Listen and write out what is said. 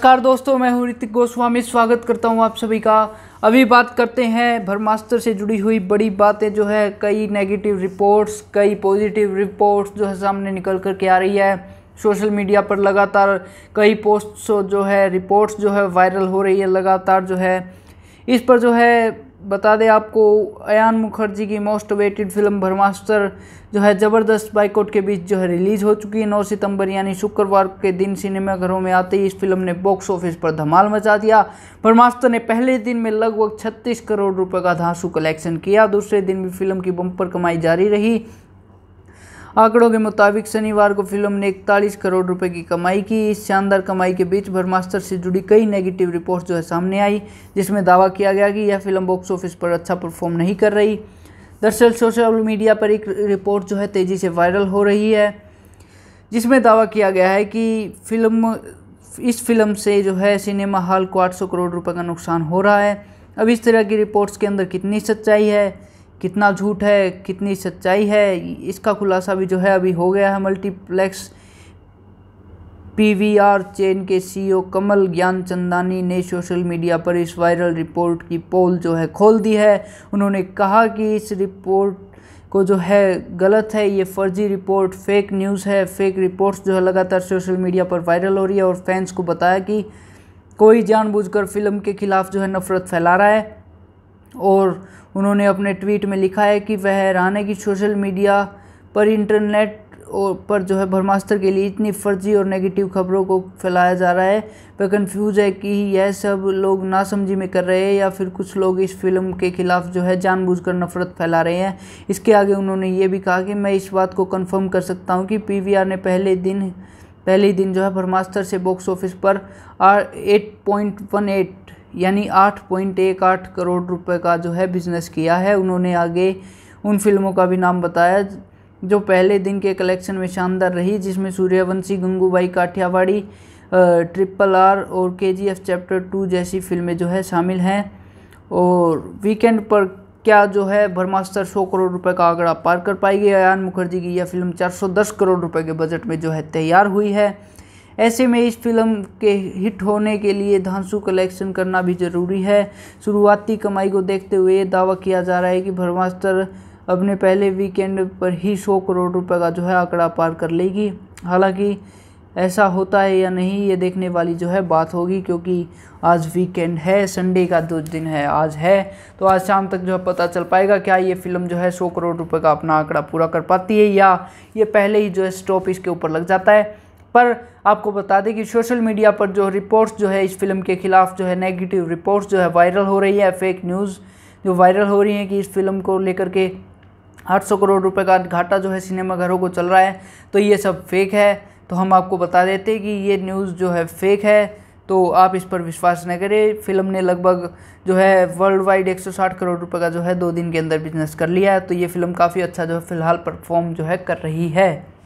नमस्कार दोस्तों मैं हूँ ऋतिक गोस्वामी स्वागत करता हूँ आप सभी का अभी बात करते हैं भरमास्तर से जुड़ी हुई बड़ी बातें जो है कई नेगेटिव रिपोर्ट्स कई पॉजिटिव रिपोर्ट्स जो है सामने निकल कर के आ रही है सोशल मीडिया पर लगातार कई पोस्ट जो है रिपोर्ट्स जो है वायरल हो रही है लगातार जो है इस पर जो है बता दें आपको अयान मुखर्जी की मोस्ट वेटेड फिल्म भरमास्टर जो है ज़बरदस्त बाइकआउट के बीच जो है रिलीज़ हो चुकी है नौ सितंबर यानी शुक्रवार के दिन सिनेमाघरों में आते ही इस फिल्म ने बॉक्स ऑफिस पर धमाल मचा दिया ब्रह्मास्त्र ने पहले दिन में लगभग 36 करोड़ रुपए का धांसू कलेक्शन किया दूसरे दिन भी फिल्म की बम्पर कमाई जारी रही आंकड़ों के मुताबिक शनिवार को फिल्म ने इकतालीस करोड़ रुपए की कमाई की इस शानदार कमाई के बीच ब्रह्मास्त्र से जुड़ी कई नेगेटिव रिपोर्ट्स जो है सामने आई जिसमें दावा किया गया कि यह फिल्म बॉक्स ऑफिस पर अच्छा परफॉर्म नहीं कर रही दरअसल सोशल मीडिया पर एक रिपोर्ट जो है तेज़ी से वायरल हो रही है जिसमें दावा किया गया है कि फिल्म इस फिल्म से जो है सिनेमा हॉल को 800 करोड़ रुपए का नुकसान हो रहा है अब इस तरह की रिपोर्ट्स के अंदर कितनी सच्चाई है कितना झूठ है कितनी सच्चाई है इसका खुलासा भी जो है अभी हो गया है मल्टीप्लेक्स पीवीआर चेन के सीईओ कमल ज्ञान चंदानी ने सोशल मीडिया पर इस वायरल रिपोर्ट की पोल जो है खोल दी है उन्होंने कहा कि इस रिपोर्ट को जो है गलत है ये फर्जी रिपोर्ट फेक न्यूज़ है फेक रिपोर्ट्स जो है लगातार सोशल मीडिया पर वायरल हो रही है और फैंस को बताया कि कोई जानबूझकर फिल्म के खिलाफ जो है नफरत फैला रहा है और उन्होंने अपने ट्वीट में लिखा है कि वह राना की सोशल मीडिया पर इंटरनेट और पर जो है ब्रह्मास्त्र के लिए इतनी फर्जी और नेगेटिव खबरों को फैलाया जा रहा है वह कंफ्यूज है कि यह सब लोग नासमझी में कर रहे हैं या फिर कुछ लोग इस फिल्म के खिलाफ जो है जानबूझकर नफरत फैला रहे हैं इसके आगे उन्होंने ये भी कहा कि मैं इस बात को कंफर्म कर सकता हूँ कि पी ने पहले दिन पहले दिन जो है ब्रह्मास्त्र से बॉक्स ऑफिस पर R eight point one eight यानी आठ पॉइंट एक आठ करोड़ रुपए का जो है बिजनेस किया है उन्होंने आगे उन फिल्मों का भी नाम बताया जो पहले दिन के कलेक्शन में शानदार रही जिसमें सूर्यवंशी गंगूबाई काठियावाड़ी ट्रिपल आर और के जी एफ चैप्टर टू जैसी फिल्में जो है शामिल हैं और वीकेंड पर क्या जो है ब्रह्मास्त्र सौ करोड़ रुपए का आंकड़ा पार कर पाएगी अयान मुखर्जी की यह फिल्म 410 करोड़ रुपए के बजट में जो है तैयार हुई है ऐसे में इस फिल्म के हिट होने के लिए धांसु कलेक्शन करना भी ज़रूरी है शुरुआती कमाई को देखते हुए ये दावा किया जा रहा है कि भरमास्तर अपने पहले वीकेंड पर ही सौ करोड़ रुपए का जो है आंकड़ा पार कर लेगी हालांकि ऐसा होता है या नहीं ये देखने वाली जो है बात होगी क्योंकि आज वीकेंड है संडे का दो दिन है आज है तो आज शाम तक जो है पता चल पाएगा क्या ये फिल्म जो है सौ करोड़ रुपए का अपना आंकड़ा पूरा कर पाती है या ये पहले ही जो है स्टॉप इसके ऊपर लग जाता है पर आपको बता दें कि सोशल मीडिया पर जो रिपोर्ट्स जो है इस फिल्म के ख़िलाफ़ जो है नेगेटिव रिपोर्ट्स जो है वायरल हो रही है फेक न्यूज़ जो वायरल हो रही है कि इस फिल्म को लेकर के 800 करोड़ रुपए का घाटा जो है सिनेमाघरों को चल रहा है तो ये सब फेक है तो हम आपको बता देते कि ये न्यूज़ जो है फेक है तो आप इस पर विश्वास न करें फिल्म ने लगभग जो है वर्ल्ड वाइड 160 करोड़ रुपए का जो है दो दिन के अंदर बिजनेस कर लिया है तो ये फिल्म काफ़ी अच्छा जो है फिलहाल परफॉर्म जो है कर रही है